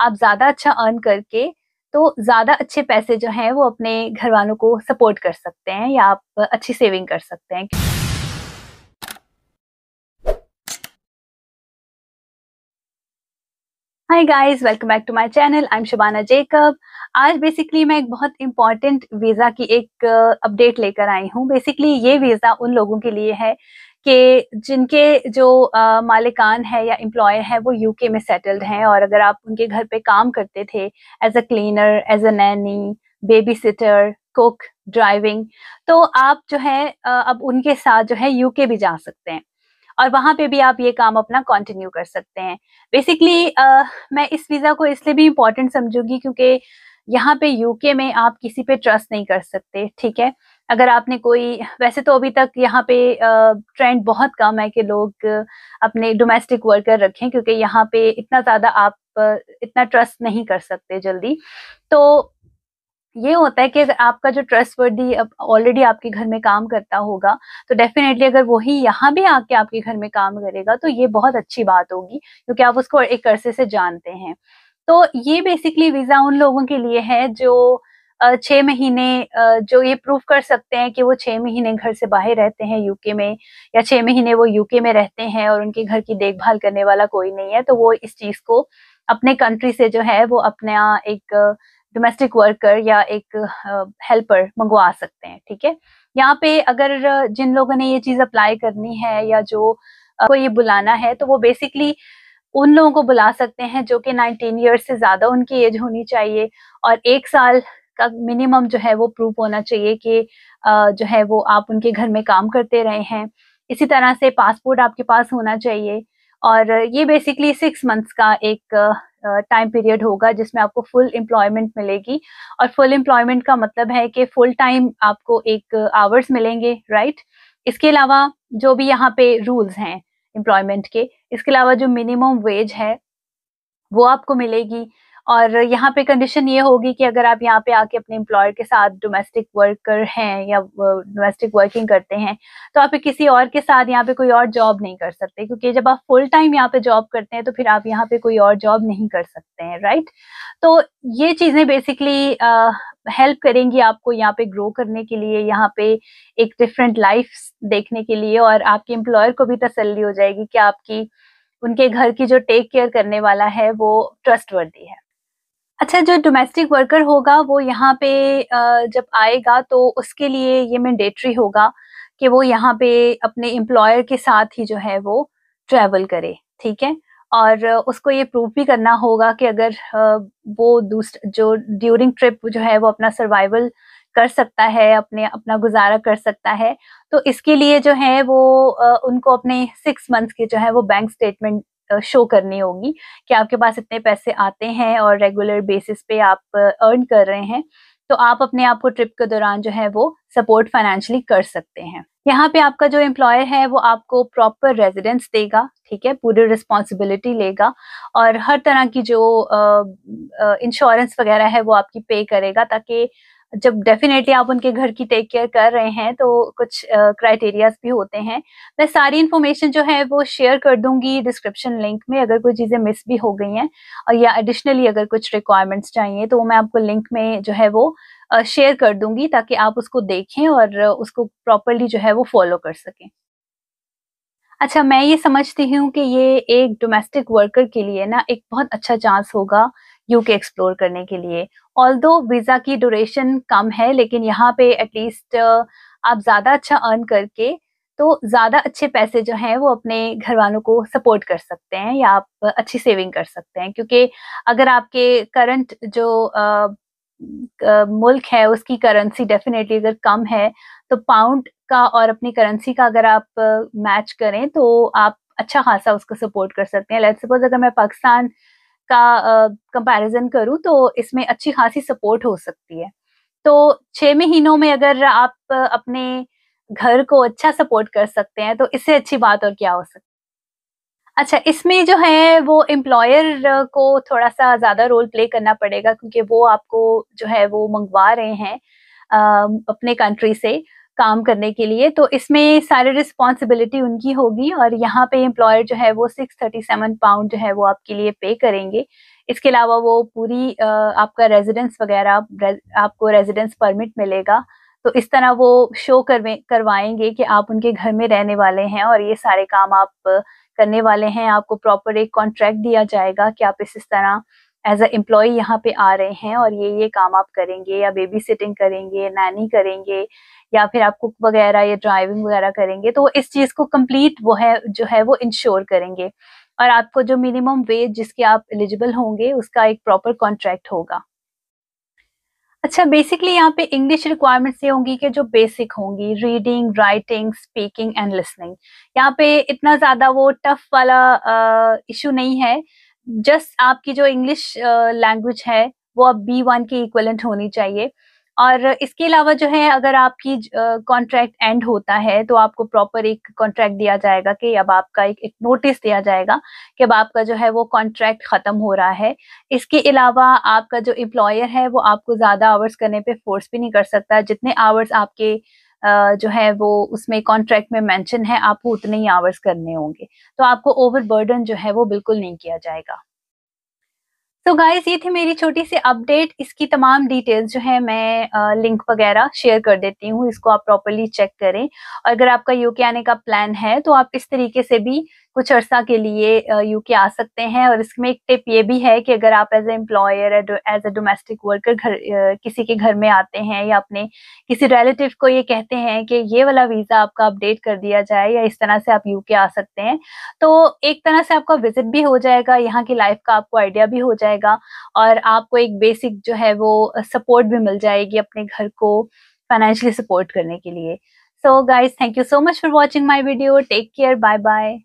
आप ज्यादा अच्छा अर्न करके तो ज्यादा अच्छे पैसे जो हैं वो अपने घर वालों को सपोर्ट कर सकते हैं या आप अच्छी सेविंग कर सकते हैं hi guys welcome back to my channel I am Shabana Jacob आज बेसिकली मैं एक बहुत इंपॉर्टेंट वीज़ा की एक अपडेट uh, लेकर आई हूँ बेसिकली ये वीज़ा उन लोगों के लिए है कि जिनके जो आ, मालिकान है या एम्प्लॉय है वो यूके में सेटल्ड हैं और अगर आप उनके घर पे काम करते थे as a cleaner as a nanny babysitter cook driving तो आप जो है अब उनके साथ जो है यूके भी जा सकते हैं और वहाँ पे भी आप ये काम अपना कंटिन्यू कर सकते हैं बेसिकली मैं इस वीज़ा को इसलिए भी इम्पोर्टेंट समझूंगी क्योंकि यहाँ पे यूके में आप किसी पे ट्रस्ट नहीं कर सकते ठीक है अगर आपने कोई वैसे तो अभी तक यहाँ पे ट्रेंड बहुत कम है कि लोग अपने डोमेस्टिक वर्कर रखें क्योंकि यहाँ पे इतना ज़्यादा आप इतना ट्रस्ट नहीं कर सकते जल्दी तो ये होता है कि अगर आपका जो ट्रस्ट वर्दी ऑलरेडी आपके घर में काम करता होगा तो डेफिनेटली अगर वही यहाँ भी आके आपके घर में काम करेगा तो ये बहुत अच्छी बात होगी क्योंकि आप उसको एक अरसे से जानते हैं तो ये बेसिकली वीज़ा उन लोगों के लिए है जो छः महीने जो ये प्रूव कर सकते हैं कि वो छः महीने घर से बाहर रहते हैं यूके में या छः महीने वो यूके में रहते हैं और उनके घर की देखभाल करने वाला कोई नहीं है तो वो इस चीज़ को अपने कंट्री से जो है वो अपना एक डोमेस्टिक वर्कर या एक हेल्पर मंगवा सकते हैं ठीक है यहाँ पे अगर जिन लोगों ने ये चीज़ अप्लाई करनी है या जो को ये बुलाना है तो वो बेसिकली उन लोगों को बुला सकते हैं जो कि 19 इयर्स से ज़्यादा उनकी एज होनी चाहिए और एक साल इसका मिनिमम जो है वो प्रूफ होना चाहिए कि जो है वो आप उनके घर में काम करते रहे हैं इसी तरह से पासपोर्ट आपके पास होना चाहिए और ये बेसिकली सिक्स मंथ्स का एक टाइम पीरियड होगा जिसमें आपको फुल एम्प्लॉयमेंट मिलेगी और फुल एम्प्लॉयमेंट का मतलब है कि फुल टाइम आपको एक आवर्स मिलेंगे राइट इसके अलावा जो भी यहाँ पे रूल्स हैं एम्प्लॉयमेंट के इसके अलावा जो मिनिमम वेज है वो आपको मिलेगी और यहाँ पे कंडीशन ये होगी कि अगर आप यहाँ पे आके अपने एम्प्लॉयर के साथ डोमेस्टिक वर्कर हैं या डोमेस्टिक वर्किंग करते हैं तो आप किसी और के साथ यहाँ पे कोई और जॉब नहीं कर सकते क्योंकि जब आप फुल टाइम यहाँ पे जॉब करते हैं तो फिर आप यहाँ पे कोई और जॉब नहीं कर सकते हैं राइट तो ये चीज़ें बेसिकली हेल्प करेंगी आपको यहाँ पे ग्रो करने के लिए यहाँ पे एक डिफरेंट लाइफ देखने के लिए और आपके एम्प्लॉयर को भी तसल्ली हो जाएगी कि आपकी उनके घर की जो टेक केयर करने वाला है वो ट्रस्ट है अच्छा जो डोमेस्टिक वर्कर होगा वो यहाँ पे जब आएगा तो उसके लिए ये मैंडेटरी होगा कि वो यहाँ पे अपने एम्प्लॉयर के साथ ही जो है वो ट्रेवल करे ठीक है और उसको ये प्रूव भी करना होगा कि अगर वो दूसरा जो ड्यूरिंग ट्रिप जो है वो अपना सर्वाइवल कर सकता है अपने अपना गुजारा कर सकता है तो इसके लिए जो है वो उनको अपने सिक्स मंथ्स के जो है वो बैंक स्टेटमेंट शो करनी होगी कि आपके पास इतने पैसे आते हैं और रेगुलर बेसिस पे आप अर्न कर रहे हैं तो आप अपने आप को ट्रिप के दौरान जो है वो सपोर्ट फाइनेंशियली कर सकते हैं यहाँ पे आपका जो एम्प्लॉयर है वो आपको प्रॉपर रेजिडेंस देगा ठीक है पूरी रिस्पॉन्सिबिलिटी लेगा और हर तरह की जो इंश्योरेंस वगैरह है वो आपकी पे करेगा ताकि जब डेफिनेटली आप उनके घर की टेक केयर कर रहे हैं तो कुछ क्राइटेरियाज भी होते हैं मैं सारी इन्फॉर्मेशन जो है वो शेयर कर दूंगी डिस्क्रिप्शन लिंक में अगर कोई चीज़ें मिस भी हो गई हैं और या एडिशनली अगर कुछ रिक्वायरमेंट्स चाहिए तो मैं आपको लिंक में जो है वो शेयर कर दूंगी ताकि आप उसको देखें और उसको प्रॉपरली जो है वो फॉलो कर सकें अच्छा मैं ये समझती हूँ कि ये एक डोमेस्टिक वर्कर के लिए ना एक बहुत अच्छा चांस होगा यूके एक्सप्लोर करने के लिए ऑल दो वीज़ा की ड्यूरेशन कम है लेकिन यहाँ पे एटलीस्ट uh, आप ज़्यादा अच्छा अर्न करके तो ज़्यादा अच्छे पैसे जो हैं वो अपने घर वालों को सपोर्ट कर सकते हैं या आप अच्छी सेविंग कर सकते हैं क्योंकि अगर आपके करंट जो आ, uh, मुल्क है उसकी करेंसी डेफिनेटली अगर कम है तो पाउंड का और अपनी करेंसी का अगर आप मैच uh, करें तो आप अच्छा खासा उसको सपोर्ट कर सकते हैं लेट्स सपोज अगर मैं पाकिस्तान का कंपैरिजन uh, करूँ तो इसमें अच्छी खासी सपोर्ट हो सकती है तो छह महीनों में अगर आप अपने घर को अच्छा सपोर्ट कर सकते हैं तो इससे अच्छी बात और क्या हो सकती है अच्छा इसमें जो है वो एम्प्लॉयर को थोड़ा सा ज़्यादा रोल प्ले करना पड़ेगा क्योंकि वो आपको जो है वो मंगवा रहे हैं अपने कंट्री से काम करने के लिए तो इसमें सारी रिस्पॉन्सिबिलिटी उनकी होगी और यहाँ पे एम्प्लॉयर जो है वो सिक्स थर्टी सेवन पाउंड जो है वो आपके लिए पे करेंगे इसके अलावा वो पूरी आपका रेजिडेंस वगैरह आपको रेजिडेंस परमिट मिलेगा तो इस तरह वो शो करवे करवाएंगे कि आप उनके घर में रहने वाले हैं और ये सारे काम आप करने वाले हैं आपको प्रॉपर एक कॉन्ट्रैक्ट दिया जाएगा कि आप इस, इस तरह एज अ एम्प्लॉय यहाँ पे आ रहे हैं और ये ये काम आप करेंगे या बेबी सिटिंग करेंगे नैनी करेंगे या फिर आप कुक वगैरह या ड्राइविंग वगैरह करेंगे तो इस चीज़ को कंप्लीट वो है जो है वो इंश्योर करेंगे और आपको जो मिनिमम वेज जिसके आप एलिजिबल होंगे उसका एक प्रॉपर कॉन्ट्रैक्ट होगा अच्छा बेसिकली यहाँ पे इंग्लिश रिक्वायरमेंट्स ये होंगी कि जो बेसिक होंगी reading writing speaking and listening यहाँ पे इतना ज़्यादा वो टफ वाला इशू नहीं है जस्ट आपकी जो इंग्लिश लैंग्वेज है वो अब बी वन की इक्वलेंट होनी चाहिए और इसके अलावा जो है अगर आपकी कॉन्ट्रैक्ट एंड होता है तो आपको प्रॉपर एक कॉन्ट्रैक्ट दिया जाएगा कि अब आपका एक, एक नोटिस दिया जाएगा कि अब आपका जो है वो कॉन्ट्रैक्ट ख़त्म हो रहा है इसके अलावा आपका जो एम्प्लॉयर है वो आपको ज़्यादा आवर्स करने पे फोर्स भी नहीं कर सकता जितने आवर्स आपके जो है वो उसमें कॉन्ट्रैक्ट में मेंशन है आपको उतने ही आवर्स करने होंगे तो आपको ओवरबर्डन जो है वो बिल्कुल नहीं किया जाएगा सो so गाइस ये थी मेरी छोटी सी अपडेट इसकी तमाम डिटेल्स जो है मैं लिंक वगैरह शेयर कर देती हूँ इसको आप प्रॉपरली चेक करें और अगर आपका यूके आने का प्लान है तो आप इस तरीके से भी कुछ अर्सा के लिए यूके आ सकते हैं और इसमें एक टिप ये भी है कि अगर आप as a employer as a domestic worker घर किसी के घर में आते हैं या अपने किसी रिलेटिव को ये कहते हैं कि ये वाला वीज़ा आपका अपडेट कर दिया जाए या इस तरह से आप यूके आ सकते हैं तो एक तरह से आपका विजिट भी हो जाएगा यहाँ की लाइफ का आपको आइडिया भी हो जाएगा और आपको एक बेसिक जो है वो सपोर्ट भी मिल जाएगी अपने घर को फाइनेंशियली सपोर्ट करने के लिए so guys thank you so much for watching my video take care bye bye